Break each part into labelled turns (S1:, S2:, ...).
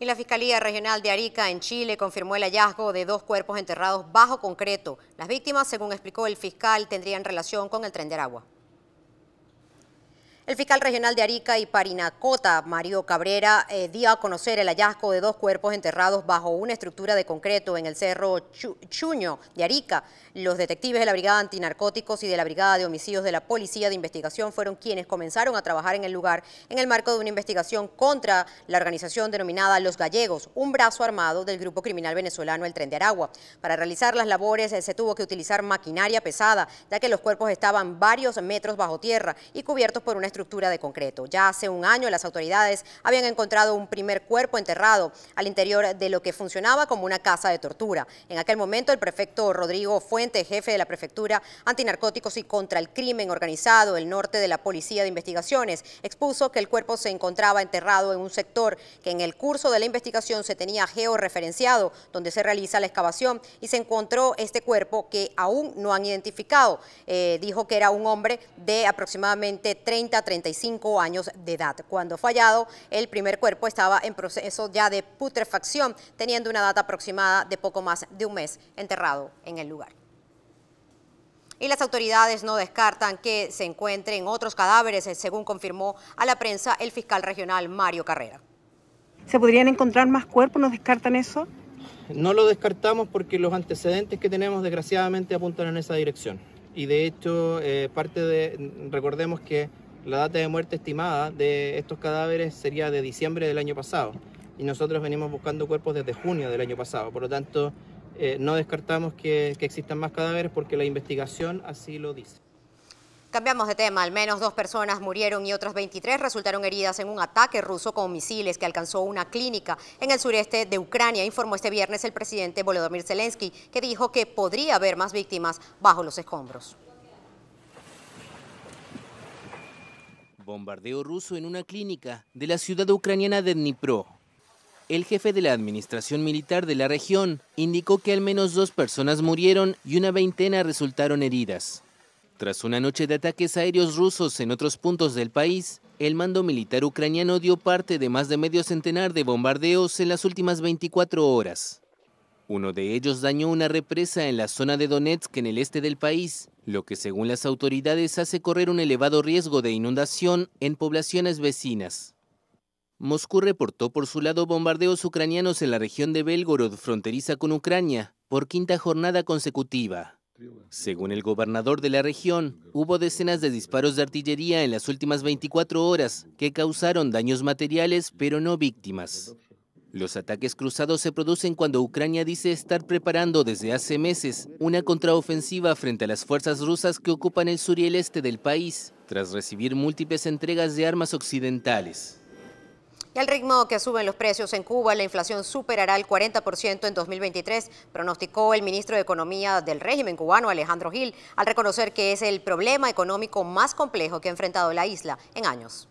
S1: Y la Fiscalía Regional de Arica, en Chile, confirmó el hallazgo de dos cuerpos enterrados bajo concreto. Las víctimas, según explicó el fiscal, tendrían relación con el tren de agua. El fiscal regional de Arica y Parinacota, Mario Cabrera, eh, dio a conocer el hallazgo de dos cuerpos enterrados bajo una estructura de concreto en el Cerro Chuño de Arica. Los detectives de la Brigada Antinarcóticos y de la Brigada de Homicidios de la Policía de Investigación fueron quienes comenzaron a trabajar en el lugar en el marco de una investigación contra la organización denominada Los Gallegos, un brazo armado del grupo criminal venezolano El Tren de Aragua. Para realizar las labores eh, se tuvo que utilizar maquinaria pesada, ya que los cuerpos estaban varios metros bajo tierra y cubiertos por una estructura estructura de concreto. Ya hace un año las autoridades habían encontrado un primer cuerpo enterrado al interior de lo que funcionaba como una casa de tortura. En aquel momento el prefecto Rodrigo Fuente, jefe de la Prefectura Antinarcóticos y contra el Crimen Organizado, el norte de la Policía de Investigaciones, expuso que el cuerpo se encontraba enterrado en un sector que en el curso de la investigación se tenía georreferenciado, donde se realiza la excavación y se encontró este cuerpo que aún no han identificado. Eh, dijo que era un hombre de aproximadamente 30 35 años de edad. Cuando fallado, el primer cuerpo estaba en proceso ya de putrefacción, teniendo una data aproximada de poco más de un mes enterrado en el lugar y las autoridades no descartan que se encuentren otros cadáveres, eh, según confirmó a la prensa el fiscal regional Mario Carrera. ¿Se
S2: podrían encontrar más cuerpos? ¿No descartan eso? No lo descartamos porque los antecedentes que
S3: tenemos desgraciadamente apuntan en esa dirección. Y de hecho, eh, parte de, recordemos que la data de muerte estimada de estos cadáveres sería de diciembre del año pasado y nosotros venimos buscando cuerpos desde junio del año pasado. Por lo tanto, eh, no descartamos que, que existan más cadáveres porque la investigación así lo dice.
S1: Cambiamos de tema. Al menos dos personas murieron y otras 23 resultaron heridas en un ataque ruso con misiles que alcanzó una clínica en el sureste de Ucrania, informó este viernes el presidente Volodymyr Zelensky, que dijo que podría haber más víctimas bajo los escombros.
S3: bombardeo ruso en una clínica de la ciudad ucraniana de Dnipro. El jefe de la administración militar de la región indicó que al menos dos personas murieron y una veintena resultaron heridas. Tras una noche de ataques aéreos rusos en otros puntos del país, el mando militar ucraniano dio parte de más de medio centenar de bombardeos en las últimas 24 horas. Uno de ellos dañó una represa en la zona de Donetsk en el este del país lo que según las autoridades hace correr un elevado riesgo de inundación en poblaciones vecinas. Moscú reportó por su lado bombardeos ucranianos en la región de Belgorod, fronteriza con Ucrania, por quinta jornada consecutiva. Según el gobernador de la región, hubo decenas de disparos de artillería en las últimas 24 horas que causaron daños materiales pero no víctimas. Los ataques cruzados se producen cuando Ucrania dice estar preparando desde hace meses una contraofensiva frente a las fuerzas rusas que ocupan el sur y el este del país, tras recibir múltiples entregas de armas occidentales.
S1: Y al ritmo que suben los precios en Cuba, la inflación superará el 40% en 2023, pronosticó el ministro de Economía del régimen cubano, Alejandro Gil, al reconocer que es el problema económico más complejo que ha enfrentado la isla en años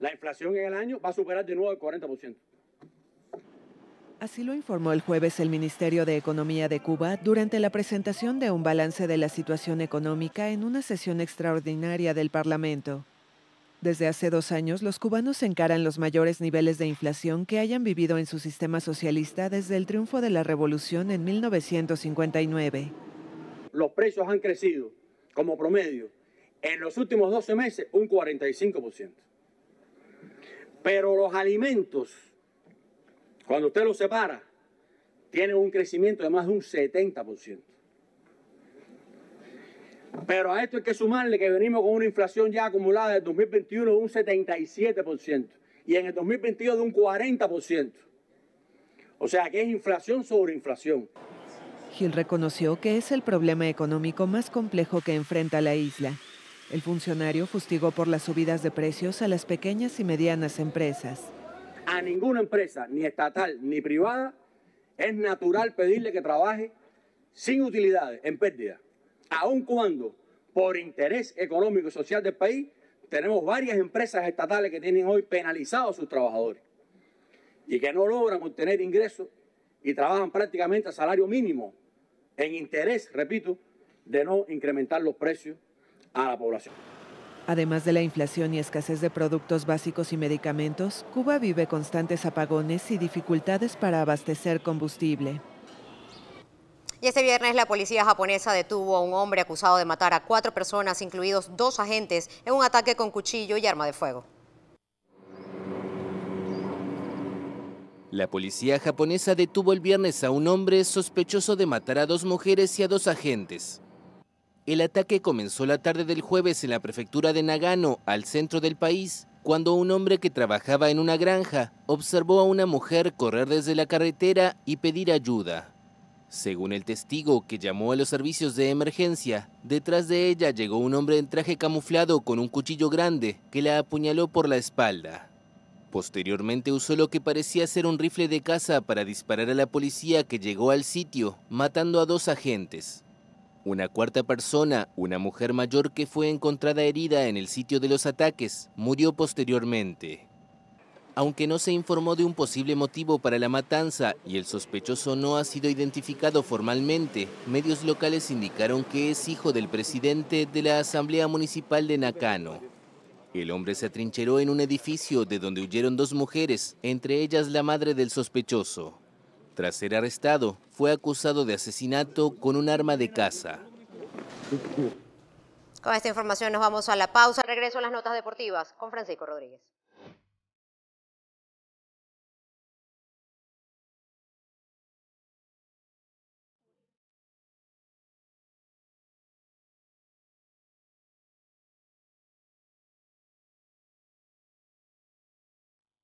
S4: la inflación en el año va a superar de nuevo el 40%.
S2: Así lo informó el jueves el Ministerio de Economía de Cuba durante la presentación de un balance de la situación económica en una sesión extraordinaria del Parlamento. Desde hace dos años, los cubanos encaran los mayores niveles de inflación que hayan vivido en su sistema socialista desde el triunfo de la revolución en 1959.
S4: Los precios han crecido, como promedio, en los últimos 12 meses un 45%. Pero los alimentos, cuando usted los separa, tienen un crecimiento de más de un 70%. Pero a esto hay que sumarle que venimos con una inflación ya acumulada del 2021 de un 77% y en el 2022 de un 40%. O sea que es inflación sobre inflación.
S2: Gil reconoció que es el problema económico más complejo que enfrenta la isla el funcionario fustigó por las subidas de precios a las pequeñas y medianas empresas.
S4: A ninguna empresa, ni estatal ni privada, es natural pedirle que trabaje sin utilidades, en pérdida, aun cuando por interés económico y social del país tenemos varias empresas estatales que tienen hoy penalizados a sus trabajadores y que no logran obtener ingresos y trabajan prácticamente a salario mínimo en interés, repito, de no incrementar los precios a la población.
S2: Además de la inflación y escasez de productos básicos y medicamentos, Cuba vive constantes apagones y dificultades para abastecer combustible.
S1: Y este viernes la policía japonesa detuvo a un hombre acusado de matar a cuatro personas, incluidos dos agentes, en un ataque con cuchillo y arma de fuego.
S3: La policía japonesa detuvo el viernes a un hombre sospechoso de matar a dos mujeres y a dos agentes. El ataque comenzó la tarde del jueves en la prefectura de Nagano, al centro del país, cuando un hombre que trabajaba en una granja observó a una mujer correr desde la carretera y pedir ayuda. Según el testigo que llamó a los servicios de emergencia, detrás de ella llegó un hombre en traje camuflado con un cuchillo grande que la apuñaló por la espalda. Posteriormente usó lo que parecía ser un rifle de caza para disparar a la policía que llegó al sitio, matando a dos agentes. Una cuarta persona, una mujer mayor que fue encontrada herida en el sitio de los ataques, murió posteriormente. Aunque no se informó de un posible motivo para la matanza y el sospechoso no ha sido identificado formalmente, medios locales indicaron que es hijo del presidente de la Asamblea Municipal de Nakano. El hombre se atrincheró en un edificio de donde huyeron dos mujeres, entre ellas la madre del sospechoso. Tras ser arrestado, fue acusado de asesinato con un arma de caza.
S1: Con esta información nos vamos a la pausa. Regreso a las notas deportivas con Francisco Rodríguez.